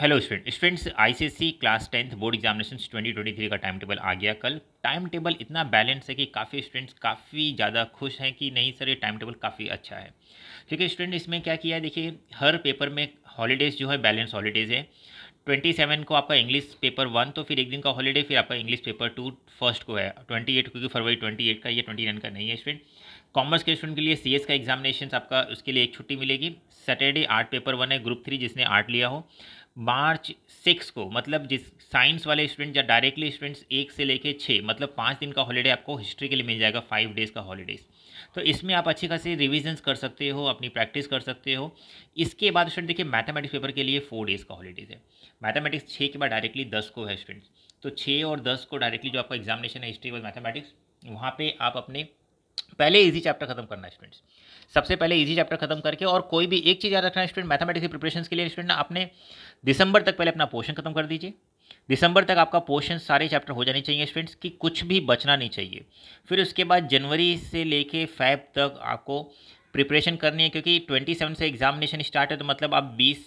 hello student students ICC class tenth board examination 2023 का time table आ गया कल time table इतना बैलेंस है कि काफ़ी स्टूडेंट्स काफ़ी ज़्यादा खुश हैं कि नहीं सर ये टाइम टेबल काफ़ी अच्छा है ठीक है स्टूडेंट इसमें क्या किया है देखिए हर पेपर में हॉलीडेज़ जो है बैलेंस हॉलीडेज़ है ट्वेंटी सेवन को आपका इंग्लिश पेपर वन तो फिर एक दिन का हॉलीडे फिर आपका इंग्लिश पेपर टू फर्स्ट को है ट्वेंटी एट क्योंकि फरवरी ट्वेंटी एट का या ट्वेंटी नाइन का नहीं है स्टूडेंट कॉमर्स के स्टूडेंट के लिए सी का एग्जामिनेशन आपका उसके लिए एक छुट्टी मिलेगी सैटरडे आर्ट पेपर वन है ग्रुप थ्री जिसने आर्ट लिया हो मार्च सिक्स को मतलब जिस साइंस वाले स्टूडेंट या डायरेक्टली स्टूडेंट्स एक से लेके छः मतलब पाँच दिन का हॉलीडे आपको हिस्ट्री के लिए मिल जाएगा फाइव डेज़ का हॉलीडेज़ तो इसमें आप अच्छी खासी रिविजन्स कर सकते हो अपनी प्रैक्टिस कर सकते हो इसके बाद स्टूडेंट देखिए मैथमेटिक्स पेपर के लिए फोर डेज़ का हॉलीडेज़ है मैथमेटिक्स छः के बाद डायरेक्टली दस को है स्टूडेंट्स तो छः और दस को डायरेक्टली जो आपका एग्जामिनेशन है हिस्ट्री और मैथमेटिक्स वहाँ पर आप अपने पहले इजी चैप्टर खत्म करना है स्टूडेंट्स सबसे पहले इजी चैप्टर खत्म करके और कोई भी एक चीज़ याद रखना स्टूडेंट मैथमेटिक्स की प्रिपरेशन के लिए स्टूडेंट आपने दिसंबर तक पहले अपना पोर्शन खत्म कर दीजिए दिसंबर तक आपका पोर्शन सारे चैप्टर हो जाने चाहिए स्टूडेंट्स कि कुछ भी बचना नहीं चाहिए फिर उसके बाद जनवरी से लेके फाइव तक आपको प्रिपरेशन करनी है क्योंकि 27 से एग्जामिनेशन स्टार्ट है तो मतलब आप बीस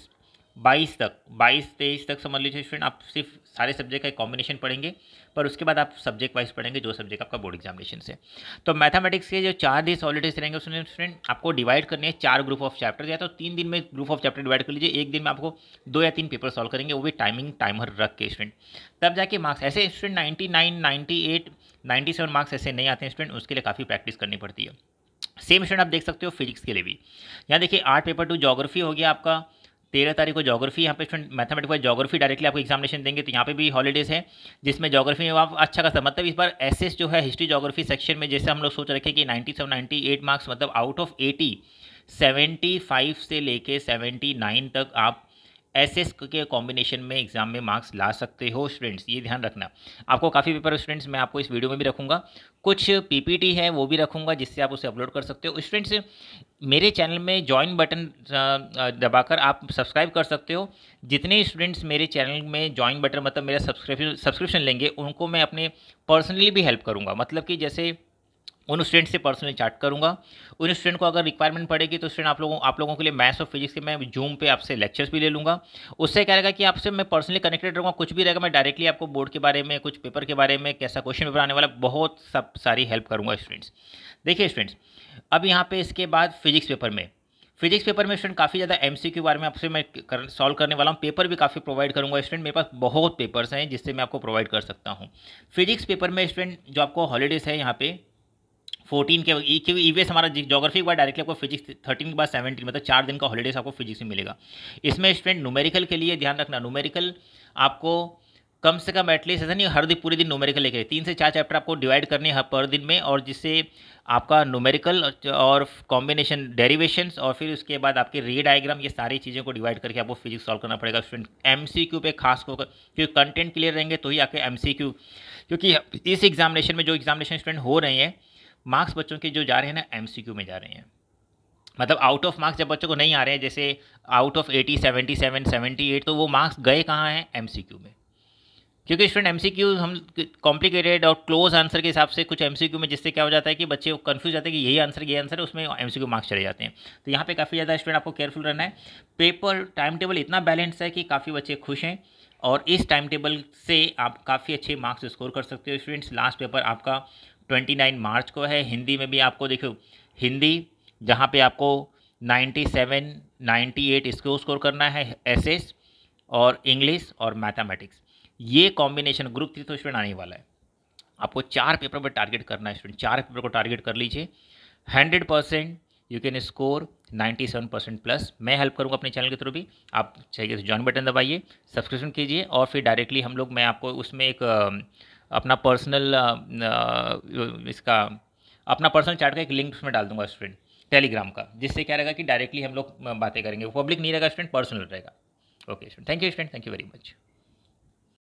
बाईस तक बाईस तेईस तक समझ लीजिए स्टूडेंट आप सिर्फ सारे सब्जेक्ट का एक कॉम्बिनेशन पढ़ेंगे पर उसके बाद आप सब्जेक्ट वाइज पढ़ेंगे जो सब्जेक्ट आपका बोर्ड एग्जामिनेशन से तो मैथमेटिक्स के जो चार दिन सॉलिडेज रहेंगे उसमें स्टूडेंट आपको डिवाइड करनी है चार ग्रुप ऑफ चैप्टर या तो तीन दिन में ग्रुप ऑफ चैप्टर डिवाइड कर लीजिए एक दिन में आपको दो या तीन पेपर सॉल्व करेंगे वो भी टाइमिंग टाइमर रख के स्टूडेंट तब जाके मार्क्स ऐसे student ninety nine ninety eight ninety seven marks ऐसे नहीं आते हैं स्टूडेंट उसके लिए काफ़ी प्रैक्टिस करनी पड़ती है सेम स्टूडेंट आप देख सकते हो फिजिक्स के लिए भी यहाँ देखिए आर्ट पेपर टू जोग्राफी हो गया आपका तेरह तारीख को जोग्राफी यहाँ पे स्टूडेंट मैथमेटिक्स जोग्राफी डायरेक्टली आपको एग्जामिनेशन देंगे तो यहाँ पे भी हॉलीडेज है जिसमें जोग्राफी में आप अच्छा खासा मतलब इस बार एसएस जो है हिस्ट्री जोग्राफी सेक्शन में जैसे हम लोग सोच रखे कि ninety seven ninety eight marks मतलब out of eighty seventy five से लेके सेवेंटी नाइन तक आप ऐसे के कॉम्बिनेशन में एग्जाम में मार्क्स ला सकते हो स्टूडेंट्स ये ध्यान रखना आपको काफ़ी पेपर स्टूडेंट्स मैं आपको इस वीडियो में भी रखूँगा कुछ पीपीटी है वो भी रखूँगा जिससे आप उसे अपलोड कर सकते हो स्टूडेंट्स मेरे चैनल में ज्वाइन बटन दबाकर आप सब्सक्राइब कर सकते हो जितने स्टूडेंट्स मेरे चैनल में ज्वाइन बटन मतलब मेरा सब्सक्रिप्शन सब्सक्रिप्शन लेंगे उनको मैं अपने पर्सनली भी हेल्प करूँगा मतलब कि जैसे उन स्टूडेंट से पर्सनली चैट करूँगा उन स्टूडेंट को अगर रिक्वायरमेंट पड़ेगी तो स्टूडेंट आप लोगों आप लोगों के लिए मैथ्स और फिजिक्स के मैं जूम पे आपसे लेक्चर्स भी ले लूँगा उससे क्या रहेगा कि आपसे मैं पर्सनली कनेक्टेड रहूँगा कुछ भी रहेगा मैं डायरेक्टली आपको बोर्ड के बारे में कुछ पेपर के बारे में कैसा क्वेश्चन पेपर आने वाला बहुत सब सारी हेल्प करूँगा स्टूडेंट्स देखिए स्टूडेंट्स अब यहाँ पर इसके बाद फिजिक्स पेपर में फिजिक्स पेपर में स्टूडेंट काफ़ी ज़्यादा एम सी के बारे में आपसे मैं कर, सॉल्व करने वाला हूँ पेपर भी काफ़ी प्रोवाइड करूँगा स्टूडेंट मेरे पास बहुत पेपर्स हैं जिससे मैं आपको प्रोवाइड कर सकता हूँ फिजिक्स पेपर में स्टूडेंट जो आपको हॉलीडेज़ है यहाँ पे फोर्टीन के क्योंकि ई e हमारा जोग्राफी के बाद डायरेक्टली आपको फिजिक्स थर्टीन के बाद सेवनटीन मतलब चार दिन का हॉलीडेज आपको फिजिक्स में मिलेगा इसमें स्टूडेंट नूमेरिकल के लिए ध्यान रखना नूमेरिकल आपको कम से कम एटलीस्ट ऐसा नहीं हर दिन पूरे दिन नूमेरिकल लेके तीन से चार चैप्टर आपको डिवाइड करने हैं पर दिन में और जिससे आपका नूमेरिकल और कॉम्बिनेशन डेरिवेशंस और फिर उसके बाद आपके री डायग्राम ये सारी चीज़ों को डिवाइड करके आपको फिजिक्स सॉल्व करना पड़ेगा स्टूडेंट एम सी क्यू पर खास होकर क्योंकि कंटेंट क्लियर रहेंगे तो ही आपके एम सी क्यू क्योंकि इस एग्जामिनेशन में जो एग्जामिनेशन स्टूडेंट हो रहे हैं मार्क्स बच्चों के जो जा रहे हैं ना एम में जा रहे हैं मतलब आउट ऑफ मार्क्स जब बच्चों को नहीं आ रहे हैं जैसे out of eighty seventy seven seventy eight तो वो मार्क्स गए कहाँ हैं एम में क्योंकि स्टूडेंट एम सी क्यू हम कॉम्प्लिकेटेड और क्लोज आंसर के हिसाब से कुछ एम सी क्यू में जिससे क्या हो जाता है कि बच्चे कन्फ्यूज जाते हैं कि यही आंसर ये आंसर है उसमें एम सी क्यू मार्क्स चले जाते हैं तो यहाँ पे काफ़ी ज़्यादा स्टूडेंट आपको केयरफुल रहना है पेपर टाइम टेबल इतना बैलेंस है कि काफ़ी बच्चे खुश हैं और इस टाइम टेबल से आप काफ़ी अच्छे मार्क्स स्कोर कर सकते हो स्टूडेंट्स लास्ट पेपर आपका ट्वेंटी नाइन मार्च को है हिंदी में भी आपको देखो हिंदी जहाँ पे आपको नाइन्टी सेवन नाइन्टी एट इसको स्कोर करना है एस और इंग्लिश और मैथमेटिक्स ये कॉम्बिनेशन ग्रुप थ्री तो स्टूडेंट आने वाला है आपको चार पेपर पर टारगेट करना है स्टूडेंट चार पेपर को टारगेट कर लीजिए hundred percent you can score 97 percent plus मैं हेल्प करूंगा अपने चैनल के थ्रू भी आप चाहिए तो बटन दबाइए सब्सक्रिप्शन कीजिए और फिर डायरेक्टली हम लोग मैं आपको उसमें एक अपना पर्सनल इसका अपना पर्सनल चार्ट का एक लिंक उसमें डाल दूंगा स्टूडेंट टेलीग्राम का जिससे क्या रहेगा कि डायरेक्टली हम लोग बातें करेंगे पब्लिक नहीं रहेगा स्टूडेंट पर्सनल रहेगा okay student thank you student thank you very much